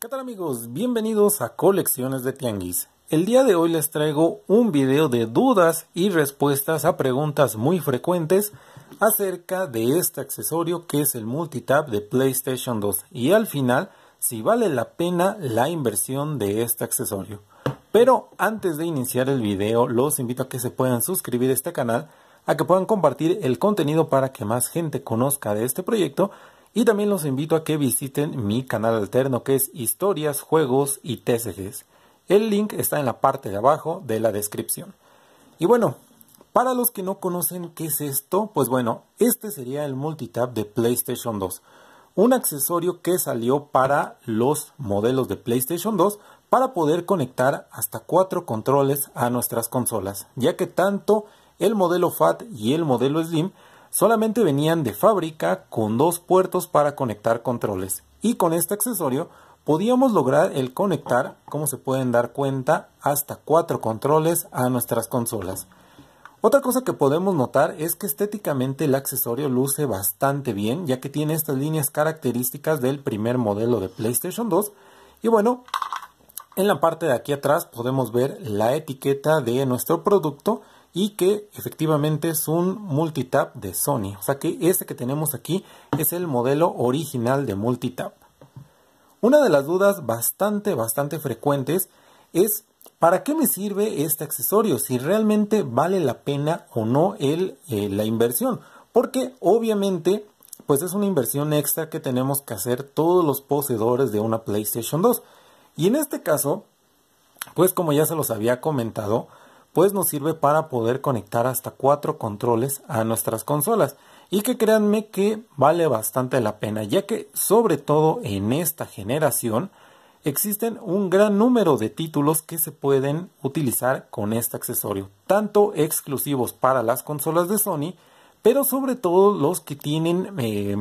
¿Qué tal amigos? Bienvenidos a Colecciones de Tianguis. El día de hoy les traigo un video de dudas y respuestas a preguntas muy frecuentes acerca de este accesorio que es el multitap de PlayStation 2 y al final si vale la pena la inversión de este accesorio. Pero antes de iniciar el video los invito a que se puedan suscribir a este canal a que puedan compartir el contenido para que más gente conozca de este proyecto y también los invito a que visiten mi canal alterno que es historias, juegos y TCGs. El link está en la parte de abajo de la descripción. Y bueno, para los que no conocen qué es esto, pues bueno, este sería el multitap de PlayStation 2. Un accesorio que salió para los modelos de PlayStation 2 para poder conectar hasta cuatro controles a nuestras consolas, ya que tanto el modelo FAT y el modelo Slim solamente venían de fábrica con dos puertos para conectar controles y con este accesorio podíamos lograr el conectar, como se pueden dar cuenta, hasta cuatro controles a nuestras consolas. Otra cosa que podemos notar es que estéticamente el accesorio luce bastante bien, ya que tiene estas líneas características del primer modelo de PlayStation 2. Y bueno, en la parte de aquí atrás podemos ver la etiqueta de nuestro producto y que efectivamente es un multitap de Sony. O sea que este que tenemos aquí es el modelo original de multitap. Una de las dudas bastante, bastante frecuentes es ¿para qué me sirve este accesorio? Si realmente vale la pena o no el, eh, la inversión. Porque obviamente pues es una inversión extra que tenemos que hacer todos los poseedores de una PlayStation 2. Y en este caso, pues como ya se los había comentado, pues nos sirve para poder conectar hasta cuatro controles a nuestras consolas y que créanme que vale bastante la pena ya que sobre todo en esta generación existen un gran número de títulos que se pueden utilizar con este accesorio tanto exclusivos para las consolas de Sony pero sobre todo los que tienen eh,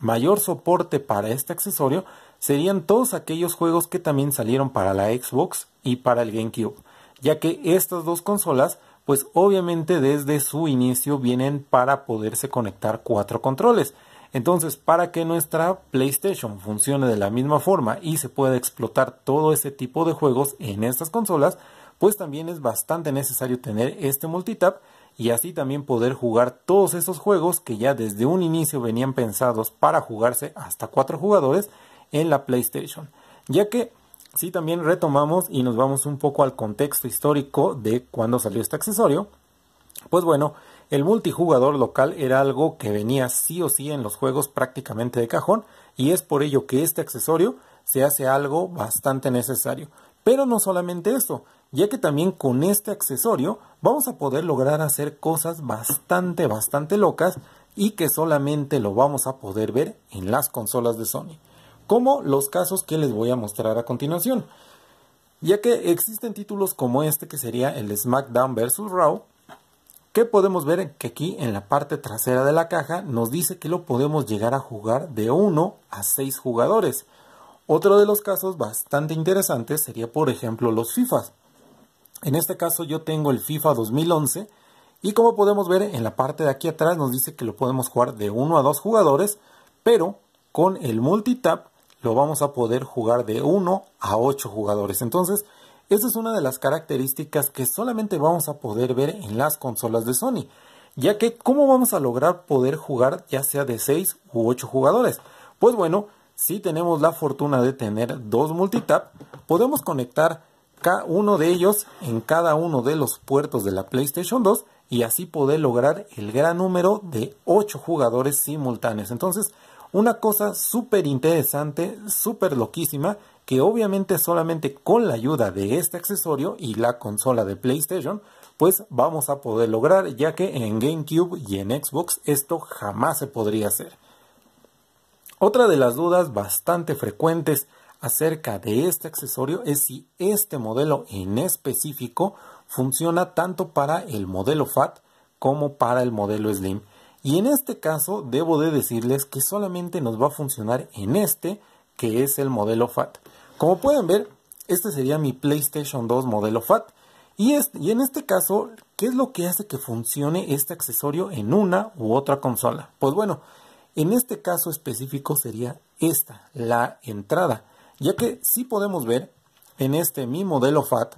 mayor soporte para este accesorio serían todos aquellos juegos que también salieron para la Xbox y para el GameCube ya que estas dos consolas pues obviamente desde su inicio vienen para poderse conectar cuatro controles. Entonces, para que nuestra PlayStation funcione de la misma forma y se pueda explotar todo ese tipo de juegos en estas consolas, pues también es bastante necesario tener este multitap y así también poder jugar todos esos juegos que ya desde un inicio venían pensados para jugarse hasta cuatro jugadores en la PlayStation. Ya que si también retomamos y nos vamos un poco al contexto histórico de cuando salió este accesorio, pues bueno, el multijugador local era algo que venía sí o sí en los juegos prácticamente de cajón y es por ello que este accesorio se hace algo bastante necesario. Pero no solamente eso, ya que también con este accesorio vamos a poder lograr hacer cosas bastante, bastante locas y que solamente lo vamos a poder ver en las consolas de Sony como los casos que les voy a mostrar a continuación. Ya que existen títulos como este que sería el SmackDown vs. Raw, que podemos ver que aquí en la parte trasera de la caja nos dice que lo podemos llegar a jugar de 1 a 6 jugadores. Otro de los casos bastante interesantes sería por ejemplo los FIFA. En este caso yo tengo el FIFA 2011 y como podemos ver en la parte de aquí atrás nos dice que lo podemos jugar de 1 a 2 jugadores, pero con el multitap lo vamos a poder jugar de 1 a 8 jugadores. Entonces, esa es una de las características que solamente vamos a poder ver en las consolas de Sony, ya que ¿cómo vamos a lograr poder jugar ya sea de 6 u 8 jugadores? Pues bueno, si tenemos la fortuna de tener dos multitap, podemos conectar cada uno de ellos en cada uno de los puertos de la PlayStation 2 y así poder lograr el gran número de 8 jugadores simultáneos. Entonces, una cosa súper interesante, súper loquísima, que obviamente solamente con la ayuda de este accesorio y la consola de PlayStation, pues vamos a poder lograr, ya que en GameCube y en Xbox esto jamás se podría hacer. Otra de las dudas bastante frecuentes acerca de este accesorio es si este modelo en específico funciona tanto para el modelo FAT como para el modelo Slim. Y en este caso debo de decirles que solamente nos va a funcionar en este que es el modelo FAT. Como pueden ver, este sería mi PlayStation 2 modelo FAT. Y, y en este caso, ¿qué es lo que hace que funcione este accesorio en una u otra consola? Pues bueno, en este caso específico sería esta, la entrada. Ya que si podemos ver en este mi modelo FAT,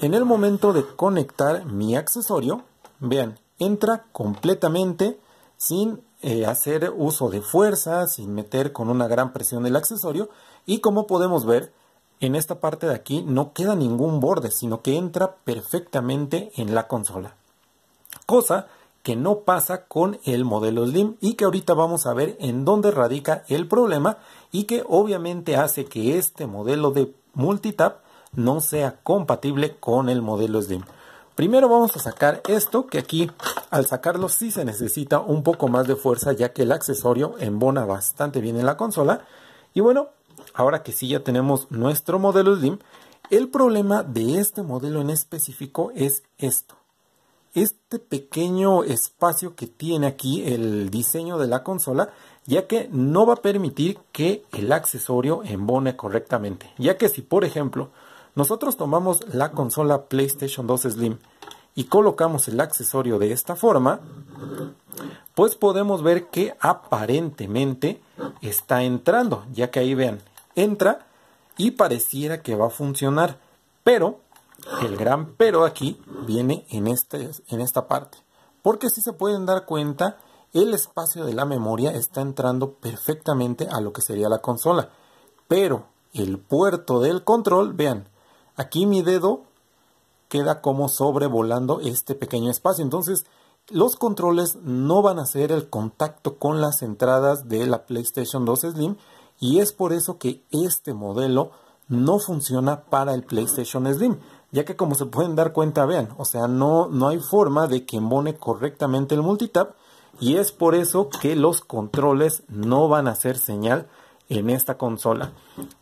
en el momento de conectar mi accesorio, vean, entra completamente sin eh, hacer uso de fuerza, sin meter con una gran presión el accesorio y como podemos ver en esta parte de aquí no queda ningún borde, sino que entra perfectamente en la consola. Cosa que no pasa con el modelo Slim y que ahorita vamos a ver en dónde radica el problema y que obviamente hace que este modelo de multitap no sea compatible con el modelo Slim. Primero vamos a sacar esto, que aquí al sacarlo sí se necesita un poco más de fuerza, ya que el accesorio embona bastante bien en la consola. Y bueno, ahora que sí ya tenemos nuestro modelo Slim, el problema de este modelo en específico es esto. Este pequeño espacio que tiene aquí el diseño de la consola, ya que no va a permitir que el accesorio embone correctamente. Ya que si, por ejemplo, nosotros tomamos la consola PlayStation 2 Slim y colocamos el accesorio de esta forma, pues podemos ver que aparentemente está entrando, ya que ahí vean, entra y pareciera que va a funcionar, pero el gran pero aquí viene en, este, en esta parte, porque si se pueden dar cuenta, el espacio de la memoria está entrando perfectamente a lo que sería la consola, pero el puerto del control, vean, Aquí mi dedo queda como sobrevolando este pequeño espacio. Entonces, los controles no van a hacer el contacto con las entradas de la PlayStation 2 Slim y es por eso que este modelo no funciona para el PlayStation Slim, ya que como se pueden dar cuenta, vean, o sea, no, no hay forma de que embone correctamente el multitap y es por eso que los controles no van a hacer señal en esta consola.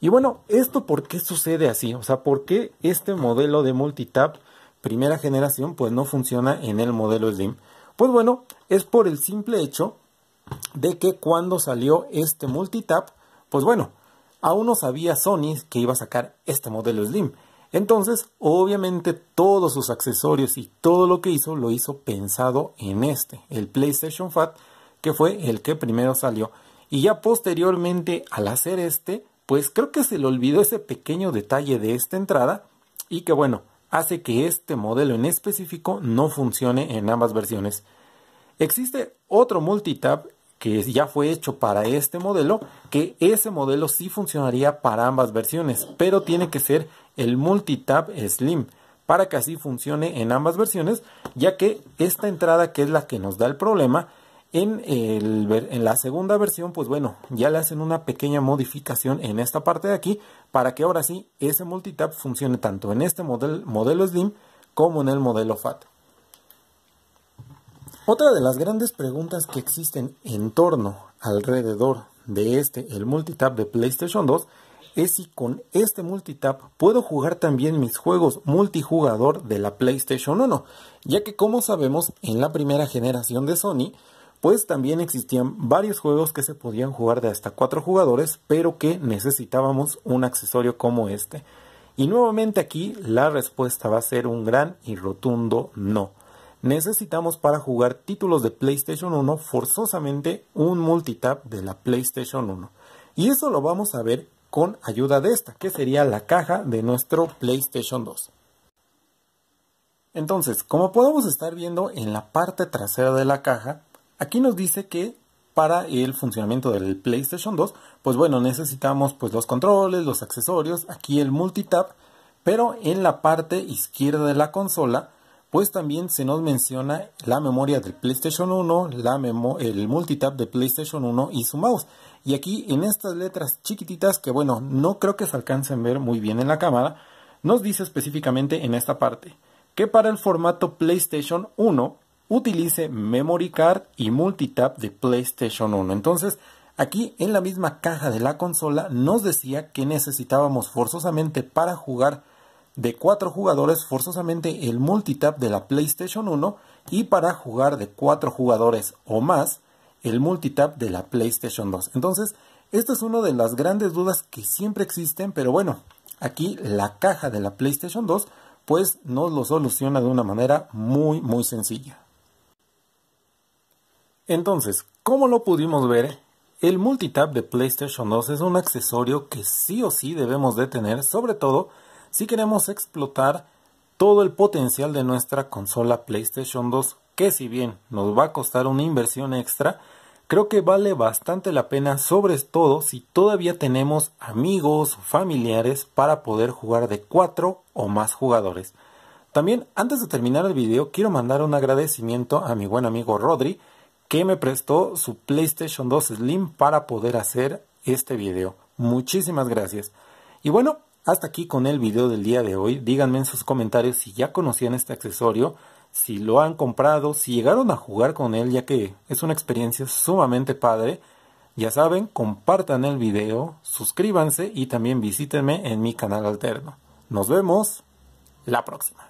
Y bueno, ¿esto por qué sucede así? O sea, ¿por qué este modelo de multitap primera generación pues no funciona en el modelo Slim? Pues bueno, es por el simple hecho de que cuando salió este multitap, pues bueno, aún no sabía Sony que iba a sacar este modelo Slim. Entonces, obviamente todos sus accesorios y todo lo que hizo lo hizo pensado en este, el PlayStation Fat, que fue el que primero salió. Y ya posteriormente, al hacer este, pues creo que se le olvidó ese pequeño detalle de esta entrada y que bueno, hace que este modelo en específico no funcione en ambas versiones. Existe otro multitab que ya fue hecho para este modelo, que ese modelo sí funcionaría para ambas versiones, pero tiene que ser el multitab slim para que así funcione en ambas versiones, ya que esta entrada que es la que nos da el problema en, la segunda versión, pues bueno, ya le hacen una pequeña modificación en esta parte de aquí para que ahora sí ese multitap funcione tanto en este modelo Slim como en el modelo FAT. Otra de las grandes preguntas que existen en torno alrededor de este, el multitap de PlayStation 2, es si con este multitap puedo jugar también mis juegos multijugador de la PlayStation 1, ya que como sabemos en la primera generación de Sony, pues también existían varios juegos que se podían jugar de hasta cuatro jugadores, pero que necesitábamos un accesorio como este. Y nuevamente aquí la respuesta va a ser un gran y rotundo no. Necesitamos para jugar títulos de PlayStation 1 forzosamente un multitap de la PlayStation 1. Y eso lo vamos a ver con ayuda de esta, que sería la caja de nuestro PlayStation 2. Entonces, como podemos estar viendo en la parte trasera de la caja, Aquí nos dice que para el funcionamiento del PlayStation 2, pues bueno, necesitamos pues los controles, los accesorios, aquí el multitap, pero en la parte izquierda de la consola, pues también se nos menciona la memoria del PlayStation 1, la el multitap de PlayStation 1 y su mouse. Y aquí en estas letras chiquititas, que bueno, no creo que se alcancen a ver muy bien en la cámara, nos dice específicamente en esta parte que para el formato PlayStation 1 utilice Memory Card y Multitap de PlayStation 1. Entonces, aquí en la misma caja de la consola nos decía que necesitábamos forzosamente para jugar de 4 jugadores forzosamente el multitap de la PlayStation 1 y para jugar de 4 jugadores o más el multitap de la PlayStation 2. Entonces, esta es una de las grandes dudas que siempre existen, pero bueno, aquí la caja de la PlayStation 2 pues nos lo soluciona de una manera muy muy sencilla. Entonces, como lo pudimos ver, el multitap de PlayStation 2 es un accesorio que sí o sí debemos de tener, sobre todo si queremos explotar todo el potencial de nuestra consola PlayStation 2, que si bien nos va a costar una inversión extra, creo que vale bastante la pena, sobre todo si todavía tenemos amigos o familiares para poder jugar de 4 o más jugadores. También, antes de terminar el video, quiero mandar un agradecimiento a mi buen amigo Rodri, que me prestó su PlayStation 2 Slim para poder hacer este video. Muchísimas gracias. Y bueno, hasta aquí con el video del día de hoy. Díganme en sus comentarios si ya conocían este accesorio, si lo han comprado, si llegaron a jugar con él, ya que es una experiencia sumamente padre. Ya saben, compartan el video, suscríbanse y también visítenme en mi canal alterno. Nos vemos la próxima.